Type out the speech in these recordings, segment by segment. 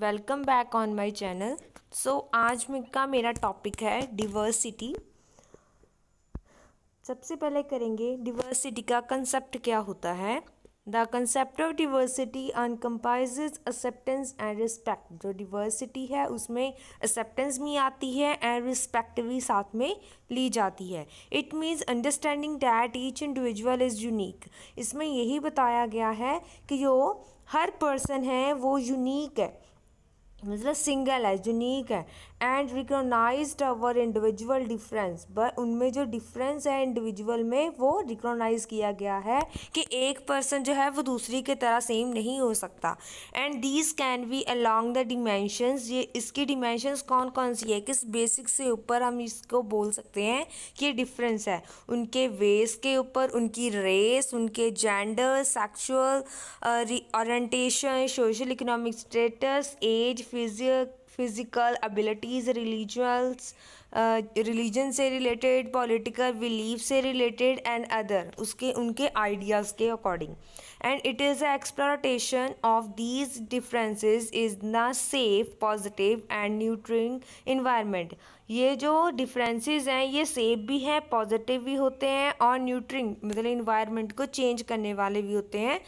welcome back on my channel so आज का मेरा टॉपिक है डिवर्सिटी सबसे पहले करेंगे डिवर्सिटी का कंसेप्ट क्या होता है the concept of diversity encompasses acceptance and respect जो डिवर्सिटी है उसमें एक्सेप्टेंस भी आती है एंड रिस्पेक्ट भी साथ में ली जाती है it means understanding that each individual is unique इसमें यही बताया गया है कि जो हर पर्सन है वो यूनिक है मतलब सिंगल है यूनिक है and recognise our individual difference but उनमें जो डिफरेंस है इंडिविजुअल में वो रिकोगनाइज किया गया है कि एक पर्सन जो है वो दूसरी के तरह सेम नहीं हो सकता and these can be along the dimensions ये इसकी डिमेंशंस कौन कौन सी है किस बेसिक से ऊपर हम इसको बोल सकते हैं कि डिफरेंस है उनके वेस के ऊपर उनकी रेस उनके gender sexual orientation social economic status age फिजिय फिज़िकल एबिलिटीज़ रिलीजल्स रिलीजन से रिलेटेड पॉलिटिकल बिलीफ से रिलेटेड एंड अदर उसके उनके आइडियाज़ के according and it is a exploration of these differences is in safe positive and nurturing environment ये जो differences हैं ये सेफ भी हैं पॉजिटिव भी होते हैं और न्यूट्रिंग मतलब इन्वायरमेंट को चेंज करने वाले भी होते हैं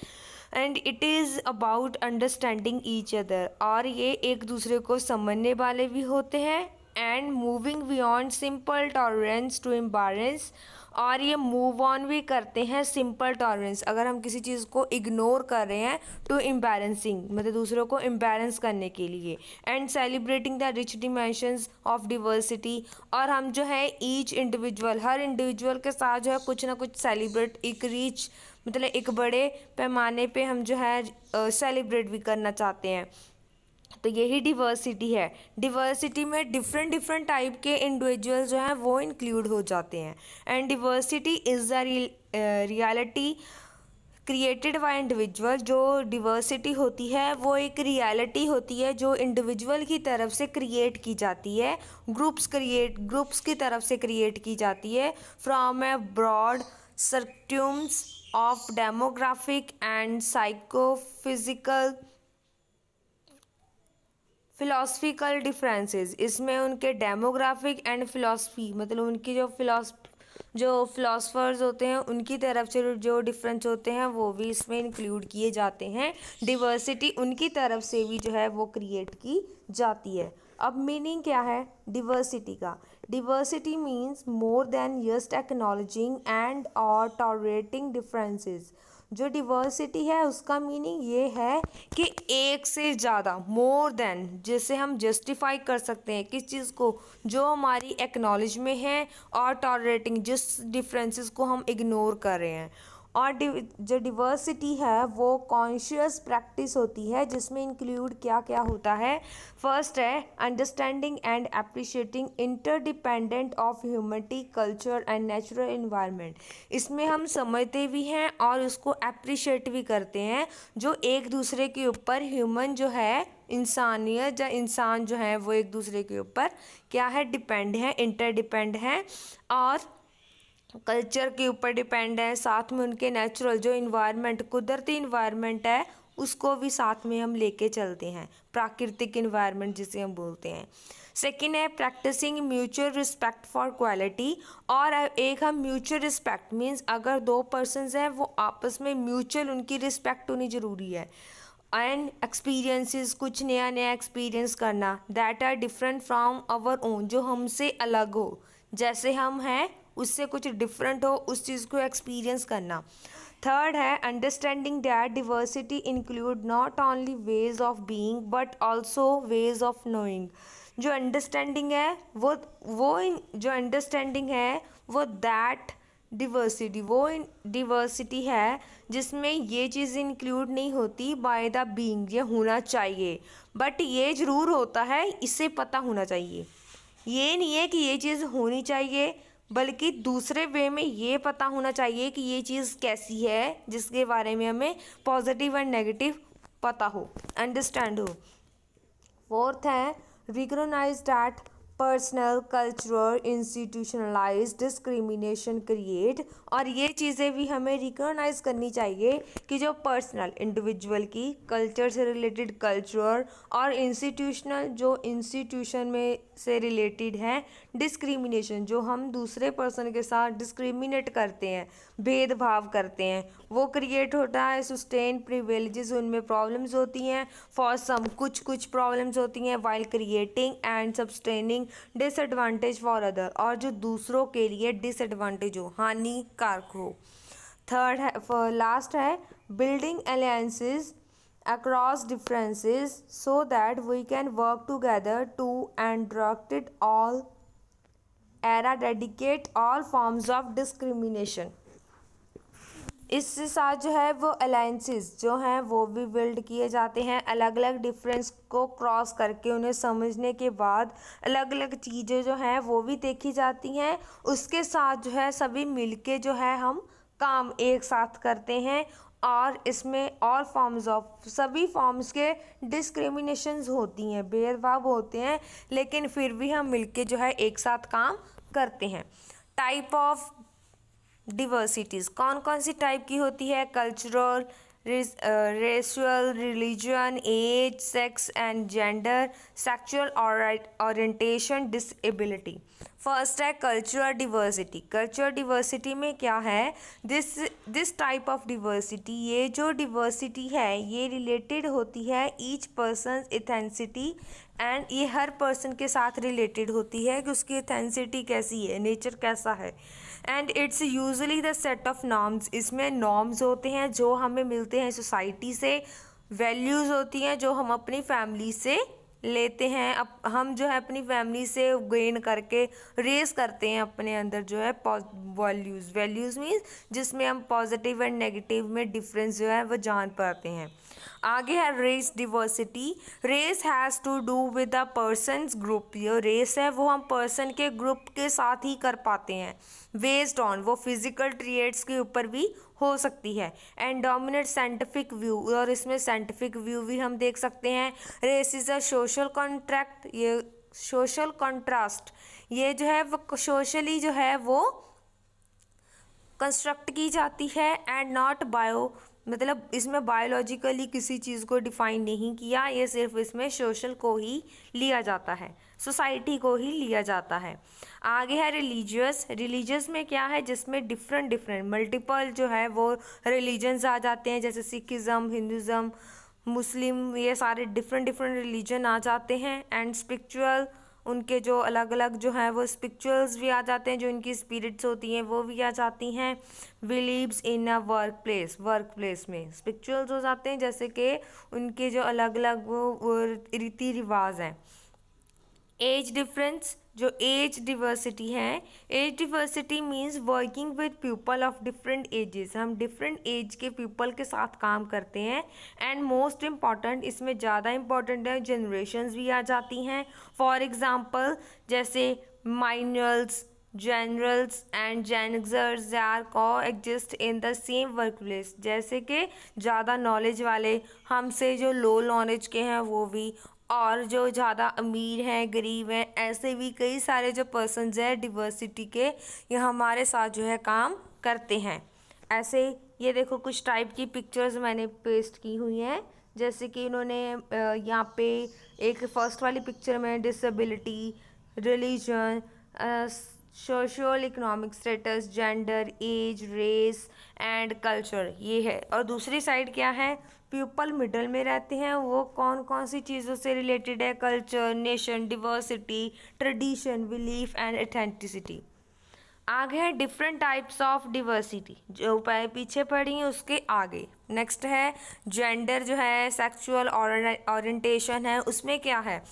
and it is about understanding each other और ये एक दूसरे को समझने वाले भी होते हैं and moving beyond simple tolerance to embracing और ये मूव ऑन भी करते हैं सिंपल टॉलरेंस अगर हम किसी चीज़ को इग्नोर कर रहे हैं टू इम्बेलेंसिंग मतलब दूसरों को एम्बेरेंस करने के लिए and celebrating the rich dimensions of diversity और हम जो है ईच इंडिविजुअल हर इंडिविजुअल के साथ जो है कुछ ना कुछ सेलिब्रेट एक रिच मतलब एक बड़े पैमाने पे हम जो है सेलिब्रेट भी करना चाहते हैं तो यही डिवर्सिटी है डिवर्सिटी में डिफरेंट डिफरेंट टाइप के इंडिविजुअल जो हैं वो इंक्लूड हो जाते हैं and diversity is the reality created by individual जो डिवर्सिटी होती है वो एक रियलिटी होती है जो इंडिविजुअल की तरफ से क्रिएट की जाती है ग्रुप्स क्रिएट ग्रुप्स की तरफ से क्रिएट की जाती है from a broad spectrums of demographic and psychophysical philosophical differences इसमें उनके डेमोग्राफिक एंड फिलोसफी मतलब उनकी जो फिलोस जो फ़िलासफ़र्स होते हैं उनकी तरफ से जो डिफरेंस होते हैं वो भी इसमें इंक्लूड किए जाते हैं डिवर्सिटी उनकी तरफ से भी जो है वो क्रिएट की जाती है अब मीनिंग क्या है डिवर्सिटी का diversity means more than just acknowledging and और टॉलरेटिंग डिफरेंसेस जो डिवर्सिटी है उसका मीनिंग ये है कि एक से ज़्यादा मोर देन जिसे हम जस्टिफाई कर सकते हैं किस चीज़ को जो हमारी एक्नॉलेज में है और टॉलरेटिंग जिस डिफरेंसेस को हम इग्नोर कर रहे हैं और डि, जो डिवर्सिटी है वो कॉन्शियस प्रैक्टिस होती है जिसमें इंक्लूड क्या क्या होता है फर्स्ट है understanding and appreciating interdependent of humanity culture and natural environment इसमें हम समझते भी हैं और उसको अप्रिशिएट भी करते हैं जो एक दूसरे के ऊपर ह्यूमन जो है इंसानियत या इंसान जो है वो एक दूसरे के ऊपर क्या है डिपेंड है इंटरडिपेंड है और कल्चर के ऊपर डिपेंड है साथ में उनके नेचुरल जो इन्वायरमेंट कुदरती इन्वायरमेंट है उसको भी साथ में हम लेके चलते हैं प्राकृतिक इन्वायरमेंट जिसे हम बोलते हैं सेकेंड है practicing mutual respect for quality और एक हम म्यूचुअल रिस्पेक्ट मीन्स अगर दो पर्सनस हैं वो आपस में म्यूचुअल उनकी रिस्पेक्ट होनी ज़रूरी है एंड एक्सपीरियंसिस कुछ नया नया एक्सपीरियंस करना that are different from our own जो हमसे अलग हो जैसे हम हैं उससे कुछ डिफरेंट हो उस चीज़ को एक्सपीरियंस करना थर्ड है understanding that diversity include not only ways of being but also ways of knowing जो अंडरस्टैंडिंग है वो वो जो अंडरस्टैंडिंग है वो दैट डिवर्सिटी वो डिवर्सिटी है जिसमें ये चीज़ इंक्लूड नहीं होती बाय द बीइंग ये होना चाहिए बट ये ज़रूर होता है इसे पता होना चाहिए ये नहीं है कि ये चीज़ होनी चाहिए बल्कि दूसरे वे में ये पता होना चाहिए कि ये चीज़ कैसी है जिसके बारे में हमें पॉजिटिव एंड नेगेटिव पता हो अंडरस्टैंड हो फोर्थ है recognize that personal cultural institutionalize discrimination create और ये चीज़ें भी हमें रिकॉग्नाइज करनी चाहिए कि जो पर्सनल इंडिविजुअल की कल्चर से रिलेटेड कल्चरल और इंस्टीट्यूशनल जो इंस्टीट्यूशन में से रिलेटेड है डिस्क्रिमिनेशन जो हम दूसरे पर्सन के साथ डिस्क्रिमिनेट करते हैं भेदभाव करते हैं वो क्रिएट होता है सस्टेन प्रिवेलेजेस उनमें प्रॉब्लम्स होती हैं फॉर सम कुछ कुछ प्रॉब्लम्स होती हैं while creating and sustaining disadvantage for other और जो दूसरों के लिए डिसएडवांटेज हो हानिकारक हो थर्ड है लास्ट है building alliances across differences so that we can work together to एंड्रॉक्टेड all eradicate all forms of discrimination इसके साथ जो है वो अलाइंसिस जो हैं वो भी बिल्ड किए जाते हैं अलग अलग डिफरेंस को क्रॉस करके उन्हें समझने के बाद अलग अलग चीज़ें जो हैं वो भी देखी जाती हैं उसके साथ जो है सभी मिलके जो है हम काम एक साथ करते हैं और इसमें और फॉर्म्स ऑफ सभी फॉर्म्स के डिस्क्रिमिनेशंस होती हैं भेदभाव होते हैं लेकिन फिर भी हम मिलके जो है एक साथ काम करते हैं टाइप ऑफ डिवर्सिटीज़ कौन कौन सी टाइप की होती है cultural racial religion age sex and gender sexual orientation disability first है कल्चरल डिवर्सिटी कल्चरल डिवर्सिटी में क्या है this this type of diversity ये जो डिवर्सिटी है ये रिलेटेड होती है ईच पर्सन इथेंसिटी एंड ये हर पर्सन के साथ रिलेटेड होती है कि उसकी इथेंसिटी कैसी है नेचर कैसा है and it's usually the set of norms इसमें नॉर्म्स होते हैं जो हमें मिलते हैं सोसाइटी से वैल्यूज़ होती हैं जो हम अपनी फैमिली से लेते हैं अब हम जो है अपनी फैमिली से गेन करके रेस करते हैं अपने अंदर जो है वैल्यूज़ वैल्यूज़ मीन्स जिसमें हम पॉजिटिव एंड नेगेटिव में डिफरेंस जो है वो जान पाते हैं आगे है race diversity race has to do with a person group ये रेस है वो हम पर्सन के ग्रुप के साथ ही कर पाते हैं बेस्ड ऑन वो फिजिकल ट्रिएट्स के ऊपर भी हो सकती है एंड डोमिनेट साइंटिफिक व्यू और इसमें साइंटिफिक व्यू भी हम देख सकते हैं race is a social contract ये सोशल कॉन्ट्रास्ट ये जो है वो सोशली जो है वो कंस्ट्रक्ट की जाती है एंड नॉट बायो मतलब इसमें बायोलॉजिकली किसी चीज़ को डिफाइन नहीं किया ये सिर्फ इसमें सोशल को ही लिया जाता है सोसाइटी को ही लिया जाता है आगे है रिलीजियस रिलीजियस में क्या है जिसमें डिफरेंट डिफरेंट मल्टीपल जो है वो रिलीजन्स आ जाते हैं जैसे सिखिज़म हिंदुज़म मुस्लिम ये सारे डिफरेंट डिफरेंट रिलीजन आ जाते हैं एंड स्परिचुअल उनके जो अलग अलग जो हैं वो स्पिक्चर्स भी आ जाते हैं जो इनकी स्पिरिट्स होती हैं वो भी आ जाती हैं beliefs in a work place work place में स्पिक्चुअल्स हो जाते हैं जैसे कि उनके जो अलग अलग वो, वो रीति रिवाज हैं एज डिफरेंस जो एज डिवर्सिटी है age diversity means working with people of different ages हम डिफरेंट एज के पीपल के साथ काम करते हैं एंड मोस्ट इम्पॉर्टेंट इसमें ज़्यादा इम्पॉर्टेंट है जनरेशन भी आ जाती हैं फॉर एग्ज़ाम्पल जैसे millennials generals and Gen Zers are coexist in the same work place जैसे कि ज़्यादा नॉलेज वाले हमसे जो लो नॉलेज के हैं वो भी और जो ज़्यादा अमीर हैं गरीब हैं ऐसे भी कई सारे जो पर्सनज हैं डिवर्सिटी के ये हमारे साथ जो है काम करते हैं ऐसे ये देखो कुछ टाइप की पिक्चर्स मैंने पेस्ट की हुई हैं जैसे कि इन्होंने यहाँ पे एक फर्स्ट वाली पिक्चर में disability religion social economic status gender age race and culture ये है और दूसरी साइड क्या है पीपल मिडल में रहते हैं वो कौन कौन सी चीज़ों से रिलेटेड है culture nation diversity tradition belief and authenticity आगे है डिफरेंट टाइप्स ऑफ डिवर्सिटी जो उपाय पीछे पड़ी हैं उसके आगे नेक्स्ट है जेंडर जो है सेक्सुअल ऑरेंटेशन है उसमें क्या है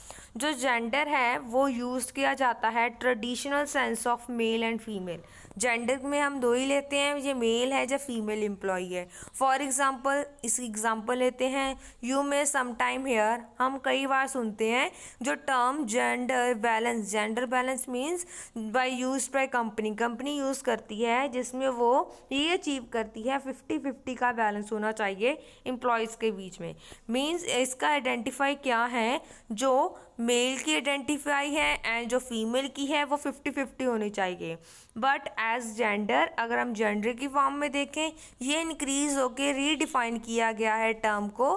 जो जेंडर है वो यूज़ किया जाता है traditional sense of male and female gender में हम दो ही लेते हैं ये मेल है या फीमेल एम्प्लॉई है फॉर एग्ज़ाम्पल इस एग्ज़ाम्पल लेते हैं यू मे समाइम हेयर हम कई बार सुनते हैं जो term gender balance gender balance means by use by company company use करती है जिसमें वो ये अचीव करती है फिफ्टी फिफ्टी का बैलेंस होना चाहिए एम्प्लॉयज़ के बीच में मीन्स इसका आइडेंटिफाई क्या है जो मेल की आइडेंटिफाई है एंड जो फीमेल की है वो फिफ्टी फिफ्टी होनी चाहिए बट एज जेंडर अगर हम जेंडर की फॉर्म में देखें ये इंक्रीज़ होकर रीडिफाइन किया गया है टर्म को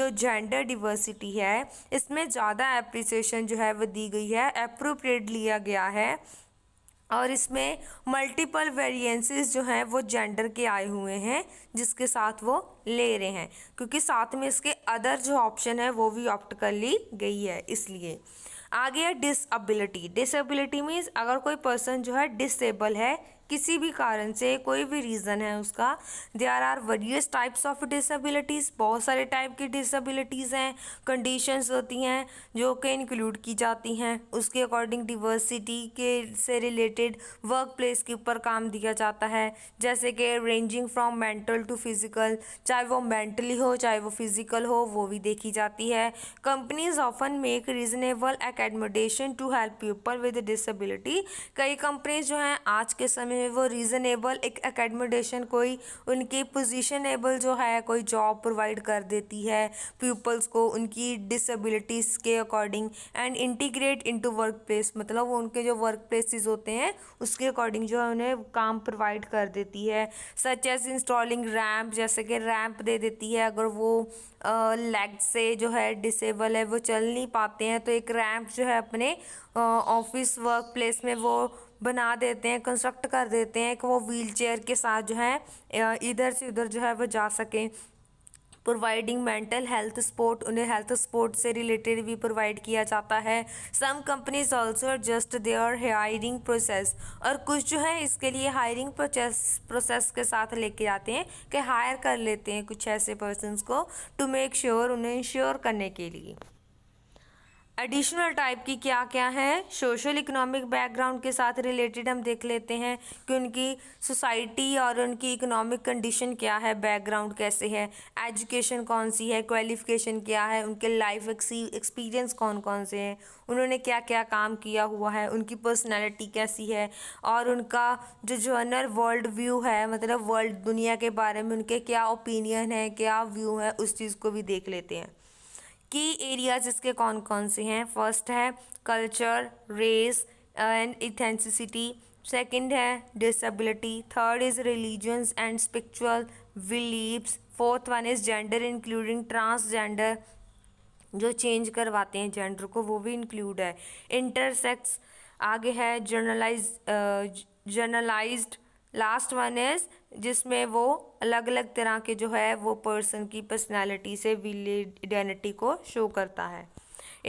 जो जेंडर डिवर्सिटी है इसमें ज़्यादा एप्रिसिएशन जो है वो दी गई है अप्रोप्रिएट लिया गया है और इसमें मल्टीपल वेरिएंसेस जो हैं वो जेंडर के आए हुए हैं जिसके साथ वो ले रहे हैं क्योंकि साथ में इसके अदर जो ऑप्शन है वो भी ऑप्ट कर ली गई है इसलिए आगे है डिसबिलिटी डिसेबिलिटी मीन्स अगर कोई पर्सन जो है डिसेबल है किसी भी कारण से कोई भी रीज़न है उसका there are various types of disabilities बहुत सारे टाइप की डिसबिलिटीज़ हैं कंडीशंस होती हैं जो कि इंक्लूड की जाती हैं उसके अकॉर्डिंग डिवर्सिटी के से रिलेटेड वर्क प्लेस के ऊपर काम दिया जाता है जैसे कि ranging from mental to physical चाहे वो मेंटली हो चाहे वो फिज़िकल हो वो भी देखी जाती है companies often make reasonable accommodation to help people with disability कई कंपनीज जो हैं आज के समय में वो रीज़नेबल एक एकेडमोडेशन कोई उनकी पोजिशनेबल जो है कोई जॉब प्रोवाइड कर देती है पीपल्स को उनकी डिसबिलिटीज के according and integrate into work place मतलब वो उनके जो वर्क प्लेसिस होते हैं उसके अकॉर्डिंग जो है उन्हें काम प्रोवाइड कर देती है सच एज इंस्टॉलिंग रैम्प जैसे कि रैम्प दे देती है अगर वो लेग से जो है डिसेबल है वो चल नहीं पाते हैं तो एक रैम्प जो है अपने ऑफिस वर्क प्लेस में वो बना देते हैं कंस्ट्रक्ट कर देते हैं कि वो व्हील चेयर के साथ जो है इधर से उधर जो है वो जा सकें प्रोवाइडिंग मेंटल हेल्थ सपोर्ट उन्हें हेल्थ सपोर्ट से रिलेटेड भी प्रोवाइड किया जाता है some companies also adjust their hiring process और कुछ जो है इसके लिए हायरिंग प्रोसेस प्रोसेस के साथ लेके आते हैं कि हायर कर लेते हैं कुछ ऐसे पर्सनस को टू मेक श्योर उन्हें इंश्योर करने के लिए एडिशनल टाइप की क्या क्या है सोशल इकोनॉमिक बैकग्राउंड के साथ रिलेटेड हम देख लेते हैं कि उनकी सोसाइटी और उनकी इकोनॉमिक कंडीशन क्या है बैकग्राउंड कैसे है एजुकेशन कौन सी है क्वालिफिकेशन क्या है उनके लाइफ एक्सपीरियंस कौन कौन से हैं उन्होंने क्या क्या काम किया हुआ है उनकी पर्सनैलिटी कैसी है और उनका जो जनरल वर्ल्ड व्यू है मतलब वर्ल्ड दुनिया के बारे में उनके क्या ओपिनियन है क्या व्यू है उस चीज़ को भी देख लेते हैं की एरियाज इसके कौन कौन से हैं फर्स्ट है culture race and ethnicity second है disability third is religions and spiritual beliefs fourth one is gender including transgender जो चेंज करवाते हैं जेंडर को वो भी इंक्लूड है इंटरसेक्स आगे है generalize generalized last one is जिसमें वो अलग अलग तरह के जो है वो पर्सन की पर्सनालिटी से विलेज आइडेंटिटी को शो करता है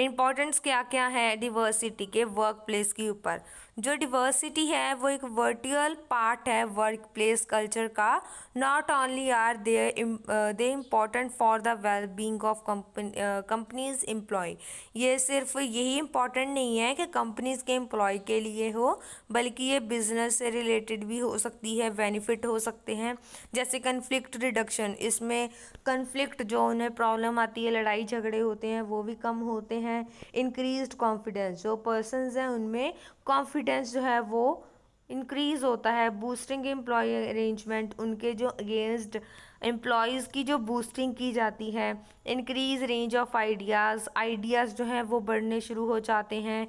इम्पोर्टेंस क्या क्या है डिवर्सिटी के वर्क प्लेस के ऊपर जो डिवर्सिटी है वो एक वर्टुअल पार्ट है वर्क प्लेस कल्चर का not only are they they important for the well being of companies employ ये सिर्फ यही इम्पॉर्टेंट नहीं है कि कंपनीज के एम्प्लॉय के लिए हो बल्कि ये बिजनेस से रिलेटेड भी हो सकती है बेनिफिट हो सकते हैं जैसे कन्फ्लिक्ट रिडक्शन इसमें कन्फ्लिक्ट जो उन्हें प्रॉब्लम आती है लड़ाई झगड़े होते हैं वो भी कम होते हैं इंक्रीज कॉन्फिडेंस जो पर्सनस हैं उनमें कॉन्फिडेंस कॉन्फिडेंस जो है वो इंक्रीज़ होता है बूस्टिंग एम्प्लॉय अरेंजमेंट उनके जो अगेंस्ट एम्प्लॉयज़ की जो बूस्टिंग की जाती है increase range of ideas ideas जो हैं वो बढ़ने शुरू हो जाते हैं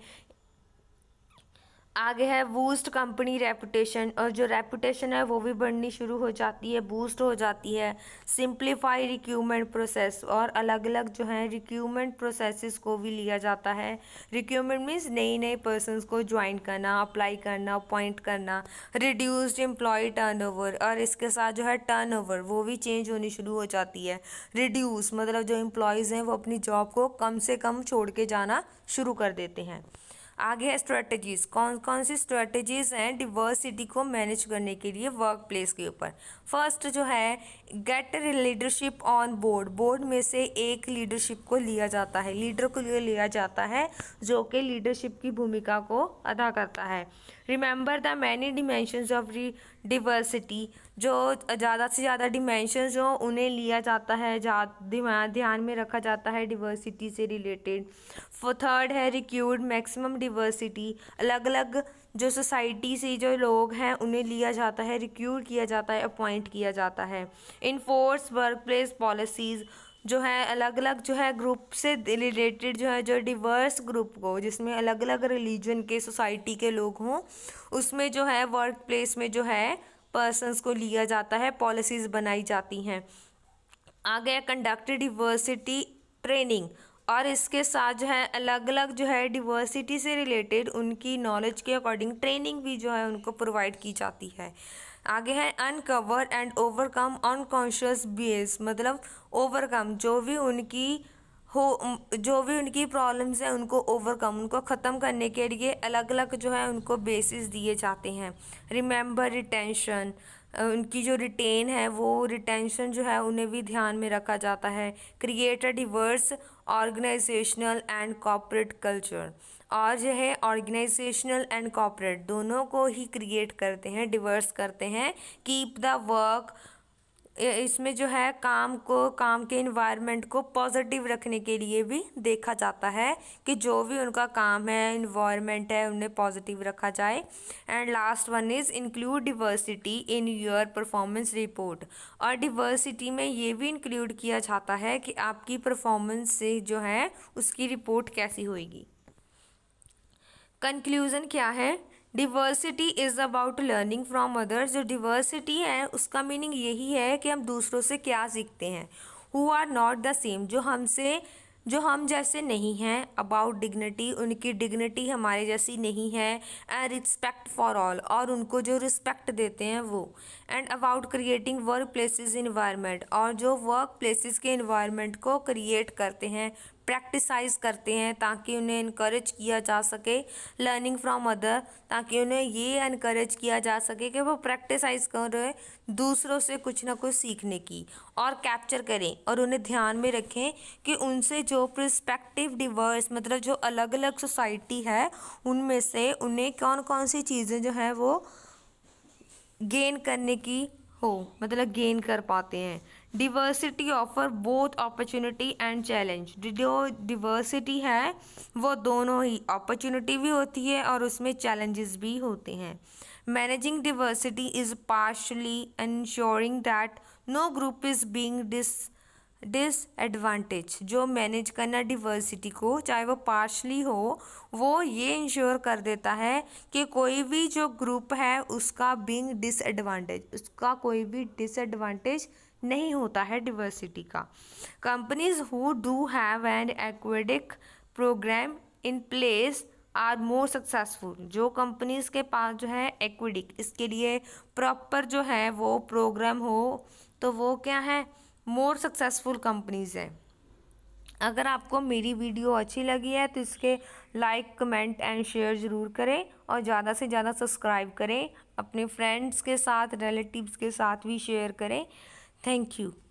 आगे है बूस्ट कंपनी रेपुटेशन और जो रेपुटेशन है वो भी बढ़नी शुरू हो जाती है बूस्ट हो जाती है सिंप्लीफाई रिक्यूमेंट प्रोसेस और अलग अलग जो है रिक्यूमेंट प्रोसेस को भी लिया जाता है रिक्यूमेंट मीन्स नई नई पर्सनस को ज्वाइन करना अप्लाई करना अपॉइंट करना रिड्यूस्ड एम्प्लॉय टर्न और इसके साथ जो है टर्न वो भी चेंज होनी शुरू हो जाती है रिड्यूस मतलब जो एम्प्लॉयज़ हैं वो अपनी जॉब को कम से कम छोड़ के जाना शुरू कर देते हैं आगे है स्ट्रेटजीज कौन कौन सी स्ट्रेटजीज हैं डिवर्सिटी को मैनेज करने के लिए वर्क प्लेस के ऊपर फर्स्ट जो है get leadership on board board में से एक लीडरशिप को लिया जाता है लीडर को लिया जाता है जो कि लीडरशिप की भूमिका को अदा करता है remember the many dimension of diversity जो ज़्यादा से ज़्यादा डिमेंशन हो उन्हें लिया जाता है ध्यान में रखा जाता है डिवर्सिटी से रिलेटेड थर्ड है रिक्यूड मैक्सिमम डिवर्सिटी अलग अलग जो सोसाइटी से जो लोग हैं उन्हें लिया जाता है रिक्यूड किया जाता है अपॉइंट किया जाता है इनफोर्स वर्क प्लेस पॉलिसीज़ जो है अलग अलग जो है ग्रुप से रिलेटेड जो है जो डिवर्स ग्रुप को जिसमें अलग अलग रिलीजन के सोसाइटी के लोग हों उसमें जो है वर्क प्लेस में जो है पर्सनस को लिया जाता है पॉलिसीज़ बनाई जाती हैं आ गया कंडक्ट डिवर्सिटी ट्रेनिंग और इसके साथ जो है अलग अलग जो है डिवर्सिटी से रिलेटेड उनकी नॉलेज के अकॉर्डिंग ट्रेनिंग भी जो है उनको प्रोवाइड की जाती है आगे है uncover and overcome unconscious bias मतलब ओवरकम जो भी उनकी हो जो भी उनकी प्रॉब्लम्स हैं उनको ओवरकम उनको ख़त्म करने के लिए अलग अलग जो है उनको बेसिस दिए जाते हैं रिमेंबर रिटेंशन उनकी जो रिटेन है वो रिटेंशन जो है उन्हें भी ध्यान में रखा जाता है create a diverse organizational and corporate culture और जो है ऑर्गेनाइजेशनल एंड कॉपरेट दोनों को ही क्रिएट करते हैं डिवर्स करते हैं कीप द वर्क इसमें जो है काम को काम के इन्वायरमेंट को पॉजिटिव रखने के लिए भी देखा जाता है कि जो भी उनका काम है इन्वायरमेंट है उन्हें पॉजिटिव रखा जाए and last one is include diversity in your performance report और डिवर्सिटी में ये भी इंक्लूड किया जाता है कि आपकी परफॉर्मेंस से जो है उसकी रिपोर्ट कैसी होएगी कंक्लूज़न क्या है diversity is about learning from others जो डिवर्सिटी है उसका मीनिंग यही है कि हम दूसरों से क्या सीखते हैं who are not the same जो हमसे जो हम जैसे नहीं हैं अबाउट डिग्निटी उनकी डिग्निटी हमारे जैसी नहीं है एंड रिस्पेक्ट फॉर ऑल और उनको जो रिस्पेक्ट देते हैं वो and about creating work places environment और जो वर्क प्लेसिस के इन्वायरमेंट को क्रिएट करते हैं प्रैक्टिसाइज करते हैं ताकि उन्हें इनक्रेज किया जा सके लर्निंग फ्रॉम अदर ताकि उन्हें ये इनक्रेज किया जा सके कि वो प्रैक्टिसाइज कर रहे दूसरों से कुछ ना कुछ सीखने की और कैप्चर करें और उन्हें ध्यान में रखें कि उनसे जो प्रस्पेक्टिव डिवर्स मतलब जो अलग अलग सोसाइटी है उनमें से उन्हें कौन कौन सी चीज़ें जो हैं वो गेन करने की हो मतलब गेन कर पाते हैं diversity offer both opportunity and challenge जो diversity है वो दोनों ही opportunity भी होती है और उसमें challenges भी होते हैं managing diversity is partially ensuring that no group is being dis disadvantage जो मैनेज करना डिवर्सिटी को चाहे वो पार्शली हो वो ये इंश्योर कर देता है कि कोई भी जो ग्रुप है उसका बींग डिसएडवांटेज उसका कोई भी डिसएडवांटेज नहीं होता है डिवर्सिटी का companies who do have an एक्वेडिक program in place are more successful जो कंपनीज़ के पास जो है एक्विडिक इसके लिए प्रॉपर जो है वो प्रोग्राम हो तो वो क्या है मोर सक्सेसफुल कंपनीज़ हैं अगर आपको मेरी वीडियो अच्छी लगी है तो इसके लाइक कमेंट एंड शेयर ज़रूर करें और ज़्यादा से ज़्यादा सब्सक्राइब करें अपने फ्रेंड्स के साथ रिलेटिव्स के साथ भी शेयर करें थैंक यू